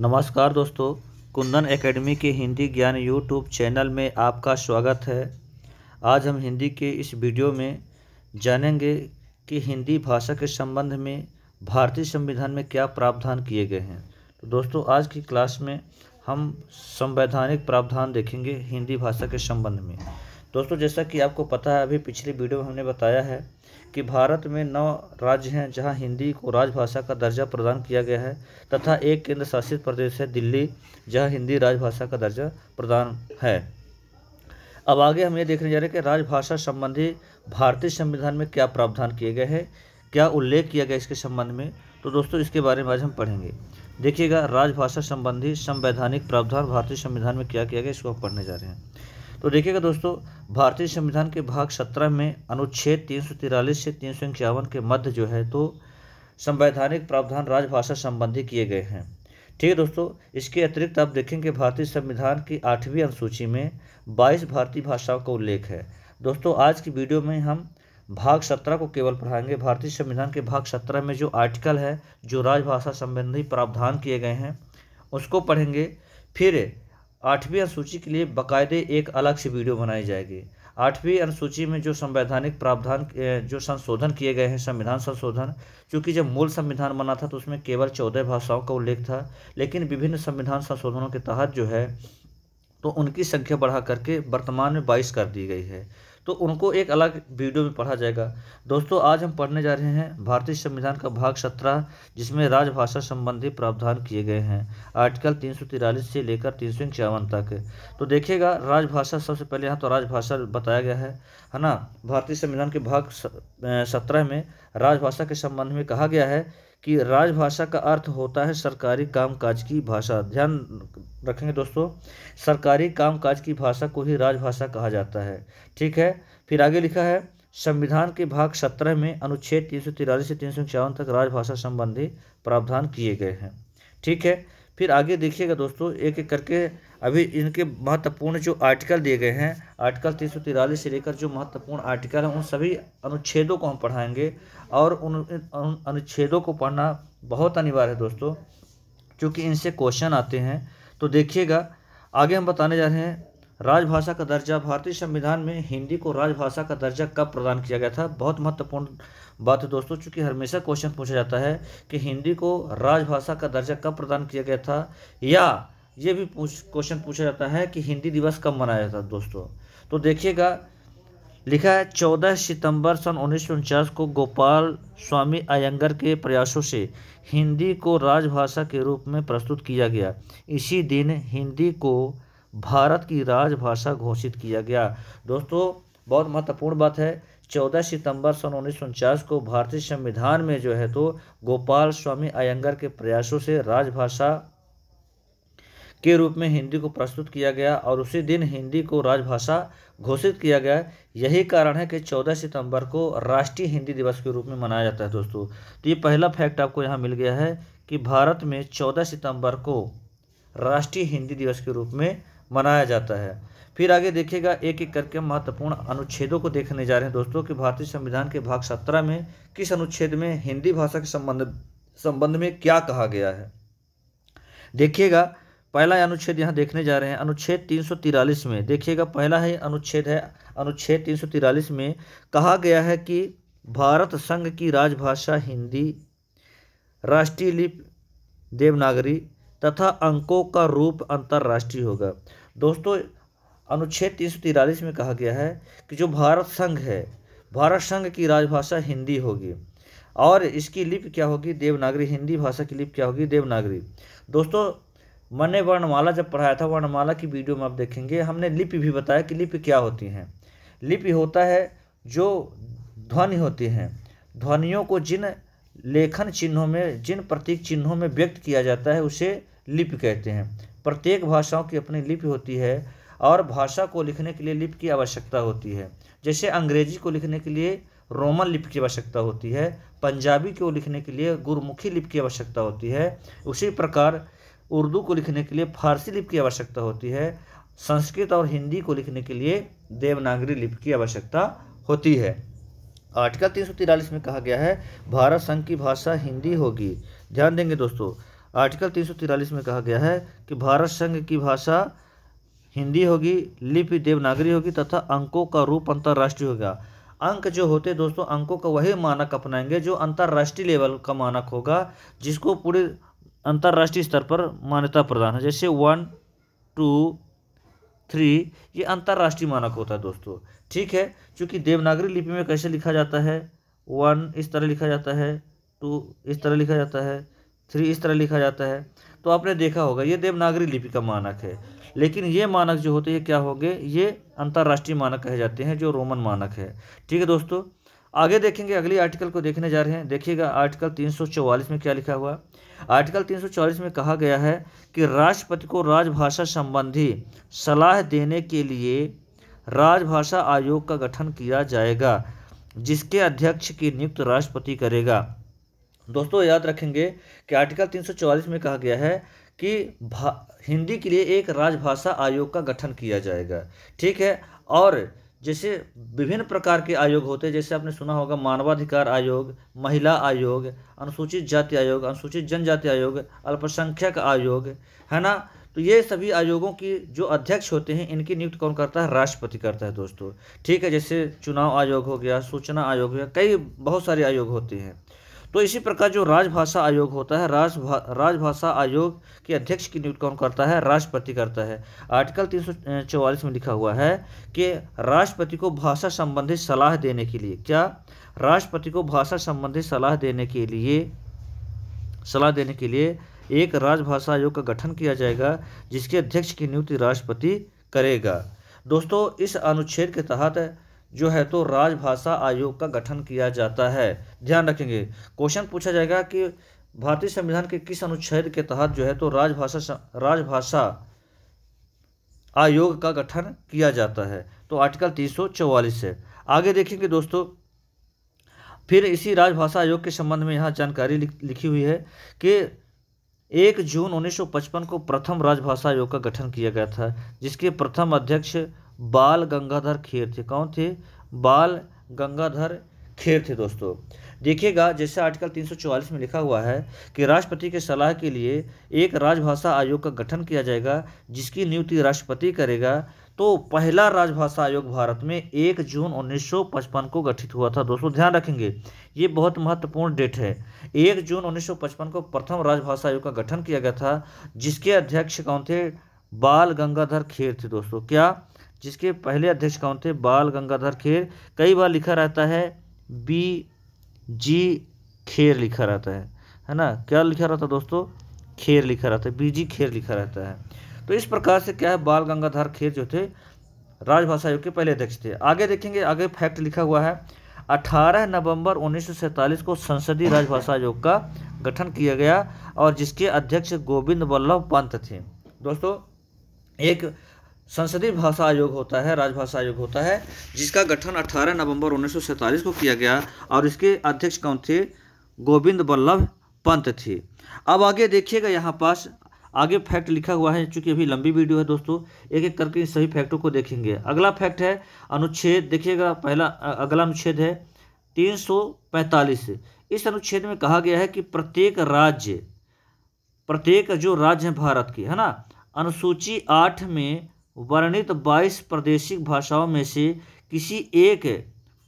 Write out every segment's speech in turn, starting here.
नमस्कार दोस्तों कुंदन एकेडमी के हिंदी ज्ञान यूट्यूब चैनल में आपका स्वागत है आज हम हिंदी के इस वीडियो में जानेंगे कि हिंदी भाषा के संबंध में भारतीय संविधान में क्या प्रावधान किए गए हैं तो दोस्तों आज की क्लास में हम संवैधानिक प्रावधान देखेंगे हिंदी भाषा के संबंध में दोस्तों जैसा कि आपको पता है अभी पिछली वीडियो में हमने बताया है कि भारत में नौ राज्य हैं जहां हिंदी को राजभाषा का दर्जा प्रदान किया गया है तथा एक केंद्र शासित प्रदेश है दिल्ली जहां हिंदी राजभाषा का दर्जा प्रदान है अब आगे हम ये देखने जा रहे हैं कि राजभाषा संबंधी भारतीय संविधान में क्या प्रावधान किए गए हैं क्या उल्लेख किया गया इसके संबंध में तो दोस्तों इसके बारे में आज हम पढ़ेंगे देखिएगा राजभाषा संबंधी संवैधानिक प्रावधान भारतीय संविधान में क्या किया गया इसको हम पढ़ने जा रहे हैं तो देखिएगा दोस्तों भारतीय संविधान के भाग सत्रह में अनुच्छेद तीन से तीन के मध्य जो है तो संवैधानिक प्रावधान राजभाषा संबंधी किए गए हैं ठीक है दोस्तों इसके अतिरिक्त आप देखेंगे भारतीय संविधान की आठवीं अनुसूची में 22 भारतीय भाषाओं का उल्लेख है दोस्तों आज की वीडियो में हम भाग सत्रह को केवल पढ़ाएंगे भारतीय संविधान के भाग सत्रह में जो आर्टिकल है जो राजभाषा संबंधी प्रावधान किए गए हैं उसको पढ़ेंगे फिर आठवीं अनुसूची के लिए बाकायदे एक अलग से वीडियो बनाई जाएगी आठवीं अनुसूची में जो संवैधानिक प्रावधान जो संशोधन किए गए हैं संविधान संशोधन क्योंकि जब मूल संविधान बना था तो उसमें केवल चौदह भाषाओं का उल्लेख था लेकिन विभिन्न संविधान संशोधनों के तहत जो है तो उनकी संख्या बढ़ा करके वर्तमान में बाईस कर दी गई है तो उनको एक अलग वीडियो में पढ़ा जाएगा दोस्तों आज हम पढ़ने जा रहे हैं भारतीय संविधान का भाग सत्रह जिसमें राजभाषा संबंधी प्रावधान किए गए हैं आर्टिकल तीन से लेकर तीन तक तो देखिएगा राजभाषा सबसे पहले यहाँ तो राजभाषा बताया गया है है ना भारतीय संविधान के भाग सत्रह में राजभाषा के संबंध में कहा गया है कि राजभाषा का अर्थ होता है सरकारी कामकाज की भाषा ध्यान रखेंगे दोस्तों सरकारी कामकाज की भाषा को ही राजभाषा कहा जाता है ठीक है फिर आगे लिखा है संविधान के भाग सत्रह में अनुच्छेद तीन सौ तिरालीस से तीन सौ इक्यावन तक राजभाषा संबंधी प्रावधान किए गए हैं ठीक है फिर आगे देखिएगा दोस्तों एक एक करके अभी इनके महत्वपूर्ण जो आर्टिकल दिए गए हैं आर्टिकल तीन सौ तिरालीस से लेकर जो महत्वपूर्ण आर्टिकल हैं उन सभी अनुच्छेदों को हम पढ़ाएंगे और उन, अनुच्छेदों को पढ़ना बहुत अनिवार्य है दोस्तों क्योंकि इनसे क्वेश्चन आते हैं तो देखिएगा आगे हम बताने जा रहे हैं राजभाषा का दर्जा भारतीय संविधान में हिंदी को राजभाषा का दर्जा कब प्रदान किया गया था बहुत महत्वपूर्ण बात है दोस्तों चूंकि हमेशा क्वेश्चन पूछा जाता है कि हिंदी को राजभाषा का दर्जा कब प्रदान किया गया था या ये भी पूछ क्वेश्चन पूछा जाता है कि हिंदी दिवस कब मनाया जाता है दोस्तों तो देखिएगा लिखा है चौदह सितंबर सन उन्नीस को गोपाल स्वामी अयंगर के प्रयासों से हिंदी को राजभाषा के रूप में प्रस्तुत किया गया इसी दिन हिंदी को भारत की राजभाषा घोषित किया गया दोस्तों बहुत महत्वपूर्ण बात है 14 सितंबर सन उन्नीस को भारतीय संविधान में जो है तो गोपाल स्वामी अयंगर के प्रयासों से राजभाषा के रूप में हिंदी को प्रस्तुत किया गया और उसी दिन हिंदी को राजभाषा घोषित किया गया यही कारण है कि 14 सितंबर को राष्ट्रीय हिंदी दिवस के रूप में मनाया जाता है दोस्तों तो ये पहला फैक्ट आपको यहाँ मिल गया है कि भारत में 14 सितंबर को राष्ट्रीय हिंदी दिवस के रूप में मनाया जाता है फिर आगे देखिएगा एक एक करके महत्वपूर्ण अनुच्छेदों को देखने जा रहे हैं दोस्तों कि भारतीय संविधान के भाग सत्रह में किस अनुच्छेद में हिंदी भाषा के संबंध संबंध में क्या कहा गया है देखिएगा पहला अनुच्छेद यहाँ देखने जा रहे हैं अनुच्छेद तीन में देखिएगा पहला है अनुच्छेद है अनुच्छेद तीन में कहा गया है कि भारत संघ की राजभाषा हिंदी राष्ट्रीय लिपि देवनागरी तथा अंकों का रूप अंतर्राष्ट्रीय होगा दोस्तों अनुच्छेद तीन में कहा गया है कि जो भारत संघ है भारत संघ की राजभाषा हिंदी होगी और इसकी लिपि क्या होगी देवनागरी हिंदी भाषा की लिपि क्या होगी देवनागरी दोस्तों मैंने वर्णमाला जब पढ़ाया था वर्णमाला की वीडियो में आप देखेंगे हमने लिपि भी बताया कि लिपि क्या होती हैं लिपि होता है जो ध्वनि होती हैं ध्वनियों को जिन लेखन चिन्हों में जिन प्रतीक चिन्हों में व्यक्त किया जाता है उसे लिपि कहते हैं प्रत्येक भाषाओं की अपनी लिपि होती है और भाषा को लिखने के लिए लिपि की आवश्यकता होती है जैसे अंग्रेजी को लिखने के लिए रोमन लिपि की आवश्यकता होती है पंजाबी को लिखने के लिए गुरमुखी लिपि की आवश्यकता होती है उसी प्रकार उर्दू को लिखने के लिए फारसी लिपि की आवश्यकता होती है संस्कृत और हिंदी को लिखने के लिए देवनागरी लिपि की आवश्यकता होती है आर्टिकल तीन में कहा गया है भारत संघ की भाषा हिंदी होगी ध्यान देंगे दोस्तों आर्टिकल तीन में कहा गया है कि भारत संघ की भाषा हिंदी होगी लिपि देवनागरी होगी तथा अंकों का रूप अंतर्राष्ट्रीय होगा अंक जो होते दोस्तों अंकों का वही मानक अपनाएंगे जो अंतर्राष्ट्रीय लेवल का मानक होगा जिसको पूरे अंतर्राष्ट्रीय स्तर पर मान्यता प्रदान है जैसे वन टू थ्री ये अंतर्राष्ट्रीय मानक होता है दोस्तों ठीक है क्योंकि देवनागरी लिपि में कैसे लिखा जाता है वन इस तरह लिखा जाता है टू इस तरह लिखा जाता है थ्री इस तरह लिखा जाता है तो आपने देखा होगा ये देवनागरी लिपि का मानक है लेकिन ये मानक जो होते हैं क्या होंगे ये अंतर्राष्ट्रीय मानक कहे जाते हैं जो रोमन मानक है ठीक है दोस्तों आगे देखेंगे अगली आर्टिकल को देखने जा रहे हैं देखिएगा आर्टिकल 344 में क्या लिखा हुआ आर्टिकल 344 में कहा गया है कि राष्ट्रपति को राजभाषा संबंधी सलाह देने के लिए राजभाषा आयोग का गठन किया जाएगा जिसके अध्यक्ष की नियुक्त राष्ट्रपति करेगा दोस्तों याद रखेंगे कि आर्टिकल 344 में कहा गया है कि हिंदी के लिए एक राजभाषा आयोग का गठन किया जाएगा ठीक है और जैसे विभिन्न प्रकार के आयोग होते हैं जैसे आपने सुना होगा मानवाधिकार आयोग महिला आयोग अनुसूचित जाति आयोग अनुसूचित जनजाति आयोग अल्पसंख्यक आयोग है ना तो ये सभी आयोगों की जो अध्यक्ष होते हैं इनकी नियुक्त कौन करता है राष्ट्रपति करता है दोस्तों ठीक है जैसे चुनाव आयोग हो गया सूचना आयोग हो गया कई बहुत सारे आयोग होते हैं तो इसी प्रकार जो राजभाषा आयोग होता है राजभा राजभाषा आयोग के अध्यक्ष की नियुक्ति कौन करता है राष्ट्रपति करता है आर्टिकल 344 में लिखा हुआ है कि राष्ट्रपति को भाषा संबंधी सलाह देने के लिए क्या राष्ट्रपति को भाषा संबंधी सलाह देने के लिए सलाह देने के लिए एक राजभाषा आयोग का गठन किया जाएगा जिसके अध्यक्ष की नियुक्ति राष्ट्रपति करेगा दोस्तों इस अनुच्छेद के तहत जो है तो राजभाषा आयोग का गठन किया जाता है ध्यान रखेंगे क्वेश्चन पूछा जाएगा कि भारतीय संविधान के किस अनुच्छेद के तहत जो है तो राजभाषा राजभाषा आयोग का गठन किया जाता है तो आर्टिकल चौवालीस है आगे देखेंगे दोस्तों फिर इसी राजभाषा आयोग के संबंध में यहाँ जानकारी लिखी हुई है कि एक जून 1955 को प्रथम राजभाषा आयोग का गठन किया गया था जिसके प्रथम अध्यक्ष बाल गंगाधर खेर थे कौन थे बाल गंगाधर खेर थे दोस्तों देखिएगा जैसे आर्टिकल 344 में लिखा हुआ है कि राष्ट्रपति के सलाह के लिए एक राजभाषा आयोग का गठन किया जाएगा जिसकी नियुक्ति राष्ट्रपति करेगा तो पहला राजभाषा आयोग भारत में एक जून 1955 को गठित हुआ था दोस्तों ध्यान रखेंगे ये बहुत महत्वपूर्ण डेट है एक जून 1955 को प्रथम राजभाषा आयोग का गठन किया गया था जिसके अध्यक्ष कौन थे बाल गंगाधर खेर थे दोस्तों क्या जिसके पहले अध्यक्ष कौन थे बाल गंगाधर खेर कई बार लिखा रहता है बी जी खेर लिखा रहता है है ना क्या लिखा रहता है दोस्तों खेर लिखा रहता है बी जी खेर लिखा रहता है तो इस प्रकार से क्या है बाल गंगाधर खेर जो थे राजभाषा आयोग के पहले अध्यक्ष थे आगे देखेंगे आगे फैक्ट लिखा हुआ है 18 नवंबर 1947 को संसदीय राजभाषा आयोग का गठन किया गया और जिसके अध्यक्ष गोविंद वल्लभ पंत थे दोस्तों एक संसदीय भाषा आयोग होता है राजभाषा आयोग होता है जिसका गठन 18 नवंबर उन्नीस को किया गया और इसके अध्यक्ष कौन थे गोविंद बल्लभ पंत थे अब आगे देखिएगा यहाँ पास आगे फैक्ट लिखा हुआ है चूंकि अभी लंबी वीडियो है दोस्तों एक एक करके इन सभी फैक्टों को देखेंगे अगला फैक्ट है अनुच्छेद देखिएगा पहला अगला अनुच्छेद है 345 इस अनुच्छेद में कहा गया है कि प्रत्येक राज्य प्रत्येक जो राज्य है भारत की है ना अनुसूची आठ में वर्णित बाईस प्रादेशिक भाषाओं में से किसी एक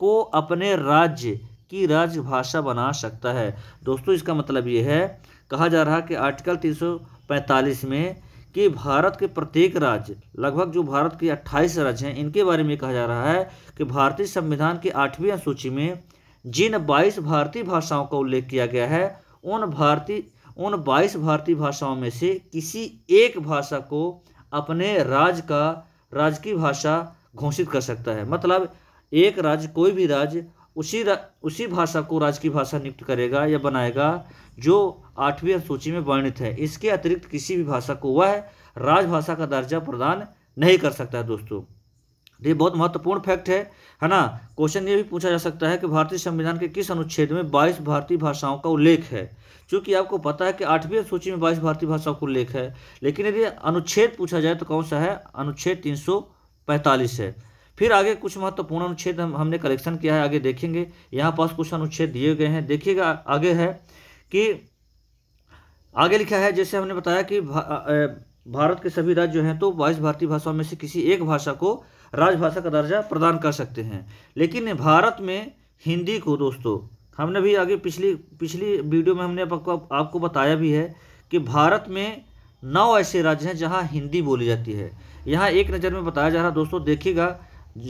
को अपने राज्य की राजभाषा बना सकता है दोस्तों इसका मतलब ये है कहा जा रहा है कि आर्टिकल 345 में कि भारत के प्रत्येक राज्य लगभग जो भारत के 28 राज्य हैं इनके बारे में कहा जा रहा है कि भारतीय संविधान की आठवीं अनुसूची में जिन 22 भारतीय भाषाओं का उल्लेख किया गया है उन भारतीय उन 22 भारतीय भाषाओं में से किसी एक भाषा को अपने राज्य का राज्य की भाषा घोषित कर सकता है मतलब एक राज्य कोई भी राज्य उसी रा, उसी भाषा को राज्य की भाषा नियुक्त करेगा या बनाएगा जो आठवीं अनुसूची में वर्णित है इसके अतिरिक्त किसी भी भाषा को वह राजभाषा का दर्जा प्रदान नहीं कर सकता है दोस्तों ये बहुत महत्वपूर्ण फैक्ट है है ना क्वेश्चन ये भी पूछा जा सकता है कि भारतीय संविधान के किस अनुच्छेद में 22 भारतीय भाषाओं का उल्लेख है क्योंकि आपको पता है कि आठवीं सूची में 22 भारतीय भाषाओं का उल्लेख है लेकिन यदि अनुच्छेद पूछा जाए तो कौन सा है अनुच्छेद 345 है फिर आगे कुछ महत्वपूर्ण अनुच्छेद हम, हमने कलेक्शन किया है आगे देखेंगे यहाँ पास कुछ अनुच्छेद दिए गए हैं देखिएगा आगे है कि आगे लिखा है जैसे हमने बताया कि भा, भारत के सभी राज्य जो हैं तो बाईस भारतीय भाषाओं में से किसी एक भाषा को राजभाषा का दर्जा प्रदान कर सकते हैं लेकिन भारत में हिंदी को दोस्तों हमने भी आगे पिछली पिछली वीडियो में हमने आपको आपको बताया भी है कि भारत में नौ ऐसे राज्य हैं जहां हिंदी बोली जाती है यहां एक नज़र में बताया जा रहा दोस्तों देखिएगा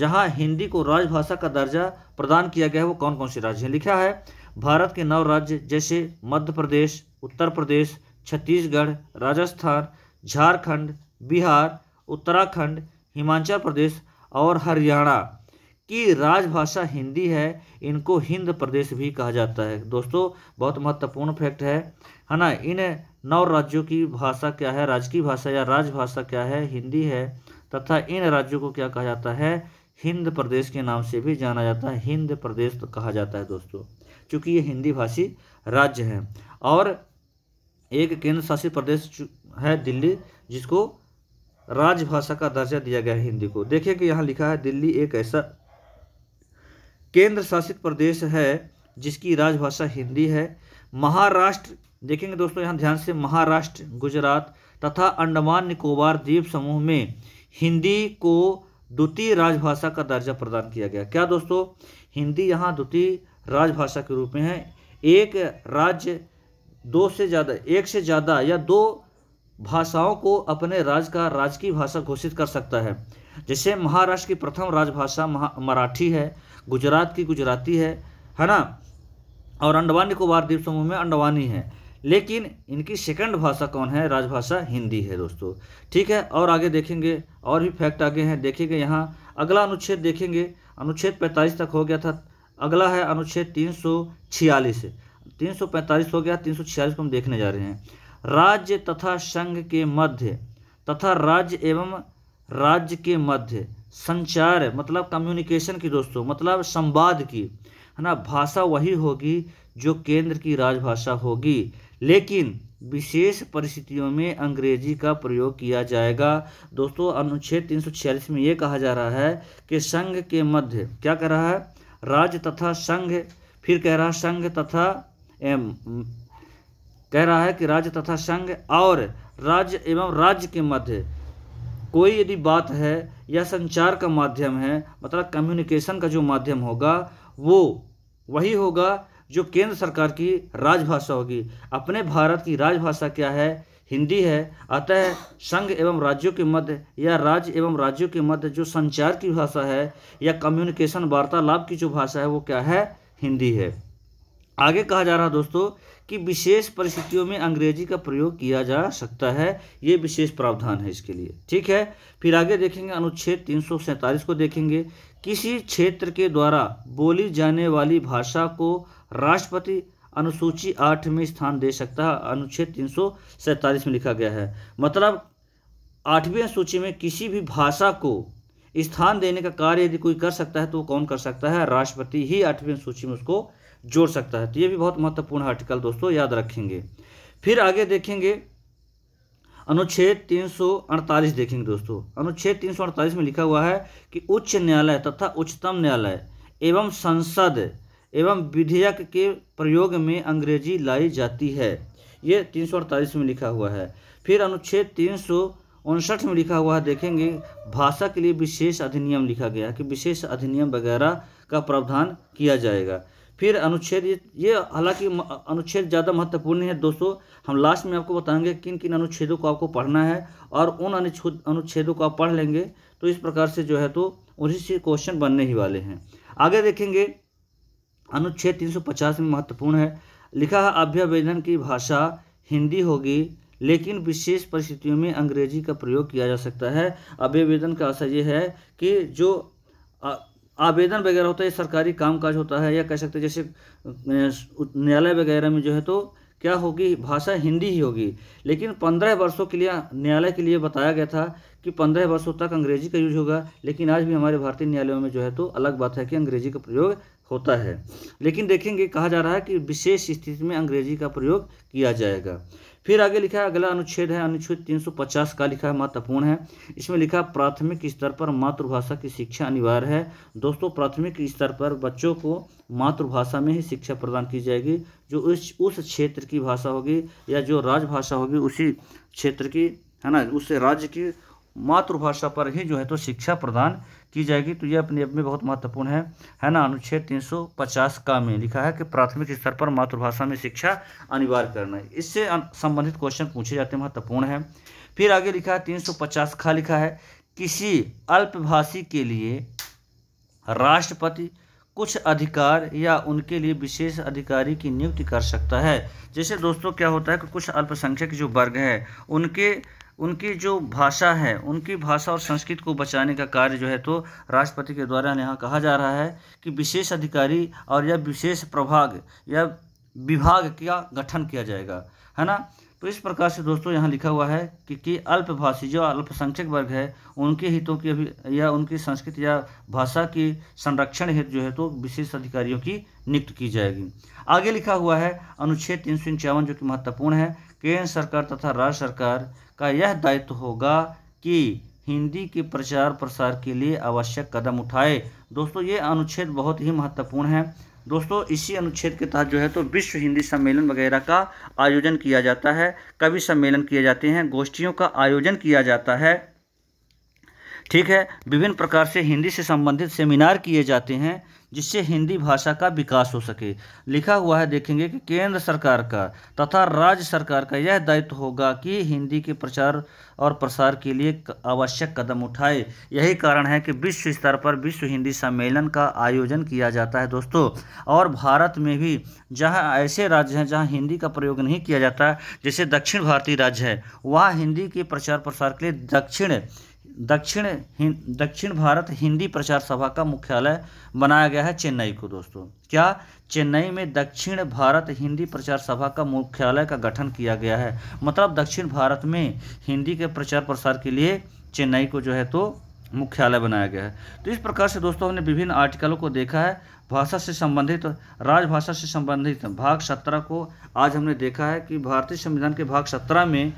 जहां हिंदी को राजभाषा का दर्जा प्रदान किया गया है वो कौन कौन से राज्य हैं लिखा है भारत के नौ राज्य जैसे मध्य प्रदेश उत्तर प्रदेश छत्तीसगढ़ राजस्थान झारखंड बिहार उत्तराखंड हिमाचल प्रदेश और हरियाणा की राजभाषा हिंदी है इनको हिंद प्रदेश भी कहा जाता है दोस्तों बहुत महत्वपूर्ण फैक्ट है है ना इन नौ राज्यों की भाषा क्या है राजकीय भाषा या राजभाषा क्या है हिंदी है तथा इन राज्यों को क्या कहा जाता है हिंद प्रदेश के नाम से भी जाना जाता है हिंद प्रदेश तो कहा जाता है दोस्तों क्योंकि ये हिंदी भाषी राज्य हैं और एक केंद्र शासित प्रदेश है दिल्ली जिसको राजभाषा का दर्जा दिया गया है हिंदी को देखिए कि यहाँ लिखा है दिल्ली एक ऐसा केंद्र शासित प्रदेश है जिसकी राजभाषा हिंदी है महाराष्ट्र देखेंगे दोस्तों यहाँ ध्यान से महाराष्ट्र गुजरात तथा अंडमान निकोबार द्वीप समूह में हिंदी को द्वितीय राजभाषा का दर्जा प्रदान किया गया क्या दोस्तों हिंदी यहाँ द्वितीय राजभाषा के रूप में है एक राज्य दो से ज़्यादा एक से ज़्यादा या दो भाषाओं को अपने राज्य का राजकीय भाषा घोषित कर सकता है जैसे महाराष्ट्र की प्रथम राजभाषा मराठी है गुजरात की गुजराती है है ना और अंडमान निकोबार द्वीप समूह में अंडवानी है लेकिन इनकी सेकंड भाषा कौन है राजभाषा हिंदी है दोस्तों ठीक है और आगे देखेंगे और भी फैक्ट आगे हैं देखेंगे यहाँ अगला अनुच्छेद देखेंगे अनुच्छेद 45 तक हो गया था अगला है अनुच्छेद तीन सौ छियालीस तीन सौ पैंतालीस हो गया तीन सौ छियालीस को हम देखने जा रहे हैं राज्य तथा संघ के मध्य तथा राज्य एवं राज्य के मध्य संचार मतलब कम्युनिकेशन की दोस्तों मतलब संवाद की है ना भाषा वही होगी जो केंद्र की राजभाषा होगी लेकिन विशेष परिस्थितियों में अंग्रेजी का प्रयोग किया जाएगा दोस्तों अनुच्छेद 346 में ये कहा जा रहा है कि संघ के मध्य क्या कह रहा है राज्य तथा संघ फिर कह रहा है संघ तथा कह रहा है कि राज्य तथा संघ और राज्य एवं राज्य के मध्य कोई यदि बात है या संचार का माध्यम है मतलब कम्युनिकेशन का जो माध्यम होगा वो वही होगा जो केंद्र सरकार की राजभाषा होगी अपने भारत की राजभाषा क्या है हिंदी है अतः संघ एवं राज्यों के मध्य या राज्य एवं राज्यों के मध्य जो संचार की भाषा है या कम्युनिकेशन वार्तालाप की जो भाषा है वो क्या है हिंदी है आगे कहा जा रहा दोस्तों कि विशेष परिस्थितियों में अंग्रेजी का प्रयोग किया जा सकता है ये विशेष प्रावधान है इसके लिए ठीक है फिर आगे देखेंगे अनुच्छेद तीन को देखेंगे किसी क्षेत्र के द्वारा बोली जाने वाली भाषा को राष्ट्रपति अनुसूची आठ में स्थान दे सकता है अनुच्छेद तीन में लिखा गया है मतलब आठवीं सूची में किसी भी भाषा को स्थान देने का कार्य यदि कोई कर सकता है तो वो कौन कर सकता है राष्ट्रपति ही आठवीं सूची में उसको जोड़ सकता है तो ये भी बहुत महत्वपूर्ण आर्टिकल दोस्तों याद रखेंगे फिर आगे देखेंगे अनुच्छेद तीन देखेंगे दोस्तों अनुच्छेद तीन में लिखा हुआ है कि उच्च न्यायालय तथा उच्चतम न्यायालय एवं संसद एवं विधेयक के प्रयोग में अंग्रेजी लाई जाती है ये तीन में लिखा हुआ है फिर अनुच्छेद तीन उनसठ में लिखा हुआ है देखेंगे भाषा के लिए विशेष अधिनियम लिखा गया कि विशेष अधिनियम वगैरह का प्रावधान किया जाएगा फिर अनुच्छेद ये ये हालांकि अनुच्छेद ज़्यादा महत्वपूर्ण है दोस्तों हम लास्ट में आपको बताएंगे किन किन अनुच्छेदों को आपको पढ़ना है और उन अनुच्छेदों को आप पढ़ लेंगे तो इस प्रकार से जो है तो उन्हीं से क्वेश्चन बनने ही वाले हैं आगे देखेंगे अनुच्छेद 350 में महत्वपूर्ण है लिखा है अभ्यावेदन की भाषा हिंदी होगी लेकिन विशेष परिस्थितियों में अंग्रेजी का प्रयोग किया जा सकता है अभ्यावेदन का असर ये है कि जो आवेदन वगैरह होता है ये सरकारी कामकाज होता है या कह सकते जैसे न्यायालय वगैरह में जो है तो क्या होगी भाषा हिंदी ही होगी लेकिन पंद्रह वर्षों के लिए न्यायालय के लिए बताया गया था कि पंद्रह वर्षों तक अंग्रेजी का यूज होगा लेकिन आज भी हमारे भारतीय न्यायालयों में जो है तो अलग बात है कि अंग्रेजी का प्रयोग होता है लेकिन देखेंगे कहा जा रहा है कि विशेष स्थिति में अंग्रेजी का प्रयोग किया जाएगा फिर आगे लिखा है अगला अनुच्छेद है अनुच्छेद 350 का लिखा है महत्वपूर्ण है इसमें लिखा प्राथमिक स्तर पर मातृभाषा की शिक्षा अनिवार्य है दोस्तों प्राथमिक स्तर पर बच्चों को मातृभाषा में ही शिक्षा प्रदान की जाएगी जो उस उस क्षेत्र की भाषा होगी या जो राजभाषा होगी उसी क्षेत्र की है ना उस राज्य की मातृभाषा पर ही जो है तो शिक्षा प्रदान की जाएगी तो यह अपने आप में बहुत महत्वपूर्ण है है ना अनुच्छेद 350 का में लिखा है कि प्राथमिक स्तर पर मातृभाषा में शिक्षा अनिवार्य करना है इससे संबंधित क्वेश्चन पूछे जाते महत्वपूर्ण है फिर आगे लिखा है तीन खा लिखा है किसी अल्पभाषी के लिए राष्ट्रपति कुछ अधिकार या उनके लिए विशेष अधिकारी की नियुक्ति कर सकता है जैसे दोस्तों क्या होता है कि कुछ अल्पसंख्यक जो वर्ग है उनके उनकी जो भाषा है उनकी भाषा और संस्कृत को बचाने का कार्य जो है तो राष्ट्रपति के द्वारा यहाँ कहा जा रहा है कि विशेष अधिकारी और या विशेष प्रभाग या विभाग का गठन किया जाएगा है ना तो इस प्रकार से दोस्तों यहाँ लिखा हुआ है कि, कि अल्पभाषी जो अल्पसंख्यक वर्ग है उनके हितों की अभी या उनकी संस्कृत या भाषा की संरक्षण हित जो है तो विशेष अधिकारियों की नियुक्त की जाएगी आगे लिखा हुआ है अनुच्छेद तीन सौ जो कि महत्वपूर्ण है केंद्र सरकार तथा राज्य सरकार का यह दायित्व होगा कि हिंदी के प्रचार प्रसार के लिए आवश्यक कदम उठाए दोस्तों ये अनुच्छेद बहुत ही महत्वपूर्ण है दोस्तों इसी अनुच्छेद के तहत जो है तो विश्व हिंदी सम्मेलन वगैरह का आयोजन किया जाता है कवि सम्मेलन किए जाते हैं गोष्ठियों का आयोजन किया जाता है ठीक है विभिन्न प्रकार से हिंदी से संबंधित सेमिनार किए जाते हैं जिससे हिंदी भाषा का विकास हो सके लिखा हुआ है देखेंगे कि केंद्र सरकार का तथा राज्य सरकार का यह दायित्व होगा कि हिंदी के प्रचार और प्रसार के लिए आवश्यक कदम उठाए यही कारण है कि विश्व स्तर पर विश्व हिंदी सम्मेलन का आयोजन किया जाता है दोस्तों और भारत में भी जहां ऐसे राज्य हैं जहां हिंदी का प्रयोग नहीं किया जाता जैसे दक्षिण भारतीय राज्य है वहाँ हिंदी के प्रचार प्रसार के लिए दक्षिण दक्षिण दक्षिण भारत हिंदी प्रचार सभा का मुख्यालय बनाया गया है चेन्नई को दोस्तों क्या चेन्नई में दक्षिण भारत हिंदी प्रचार सभा का मुख्यालय का गठन किया गया है मतलब दक्षिण भारत में हिंदी के प्रचार प्रसार के लिए चेन्नई को जो है तो मुख्यालय बनाया गया है तो इस प्रकार से दोस्तों हमने विभिन्न आर्टिकलों को देखा है भाषा से संबंधित राजभाषा से संबंधित भाग सत्रह को आज हमने देखा है कि भारतीय संविधान के भाग सत्रह में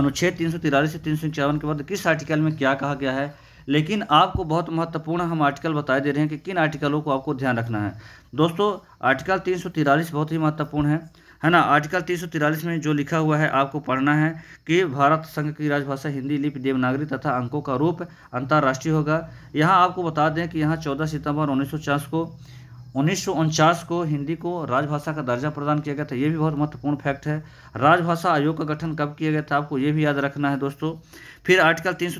अनुच्छेद तीन सौ तिरालीस से तीन सौ इक्यावन के बाद किस आर्टिकल में क्या कहा गया है लेकिन आपको बहुत महत्वपूर्ण हम आर्टिकल बताए दे रहे हैं कि किन आर्टिकलों को आपको ध्यान रखना है दोस्तों आर्टिकल तीन सौ तिरालीस बहुत ही महत्वपूर्ण है है ना आर्टिकल तीन सौ तिरालीस में जो लिखा हुआ है आपको पढ़ना है कि भारत संघ की राजभाषा हिंदी लिपि देवनागरी तथा अंकों का रूप अंतर्राष्ट्रीय होगा यहाँ आपको बता दें कि यहाँ चौदह सितंबर उन्नीस को उन्नीस को हिंदी को राजभाषा का दर्जा प्रदान किया गया था ये भी बहुत महत्वपूर्ण फैक्ट है राजभाषा आयोग का गठन कब किया गया था आपको ये भी याद रखना है दोस्तों फिर आर्टिकल तीन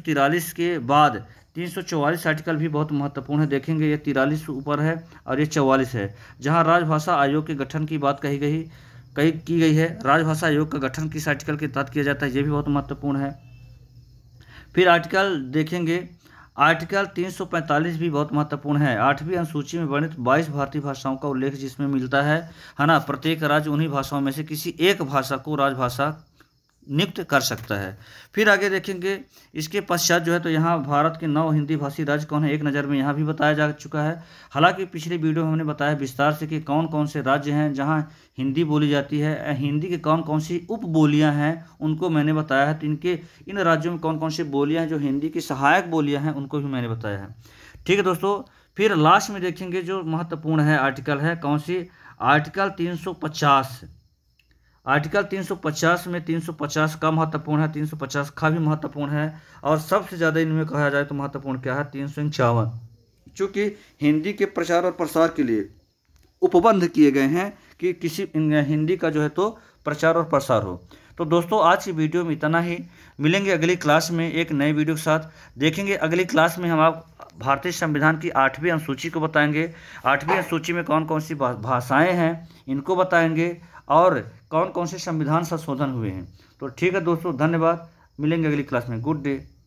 के बाद तीन आर्टिकल भी बहुत महत्वपूर्ण है देखेंगे ये तिरालीस ऊपर है और ये चौवालीस है जहाँ राजभाषा आयोग के गठन की बात कही गई कही की गई है राजभाषा आयोग का गठन किस आर्टिकल के तहत किया जाता है ये भी बहुत महत्वपूर्ण है फिर आर्टिकल देखेंगे आर्टिकल 345 भी बहुत महत्वपूर्ण है आठवीं अनुसूची में वर्णित 22 भारतीय भाषाओं का उल्लेख जिसमें मिलता है है ना प्रत्येक राज्य उन्हीं भाषाओं में से किसी एक भाषा को राजभाषा नियुक्त कर सकता है फिर आगे देखेंगे इसके पश्चात जो है तो यहाँ भारत के नौ हिंदी भाषी राज्य कौन है एक नज़र में यहाँ भी बताया जा चुका है हालांकि पिछले वीडियो में हमने बताया विस्तार से कि कौन कौन से राज्य हैं जहाँ हिंदी बोली जाती है हिंदी की कौन कौन सी उप बोलियाँ हैं उनको मैंने बताया है तो इनके इन राज्यों में कौन कौन सी बोलियाँ हैं जो हिंदी की सहायक बोलियाँ हैं उनको भी मैंने बताया है ठीक है दोस्तों फिर लास्ट में देखेंगे जो महत्वपूर्ण है आर्टिकल है कौन सी आर्टिकल तीन आर्टिकल 350 में 350 का महत्वपूर्ण है 350 का भी महत्वपूर्ण है और सबसे ज़्यादा इनमें कहा जाए तो महत्वपूर्ण क्या है तीन सौ इक्यावन चूँकि हिंदी के प्रचार और प्रसार के लिए उपबंध किए गए हैं कि किसी हिंदी का जो है तो प्रचार और प्रसार हो तो दोस्तों आज की वीडियो में इतना ही मिलेंगे अगली क्लास में एक नए वीडियो के साथ देखेंगे अगली क्लास में हम आप भारतीय संविधान की आठवीं अनुसूची को बताएंगे आठवीं अनुसूची में कौन कौन सी भाषाएं हैं इनको बताएंगे और कौन कौन से संविधान संशोधन हुए हैं तो ठीक है दोस्तों धन्यवाद मिलेंगे अगली क्लास में गुड डे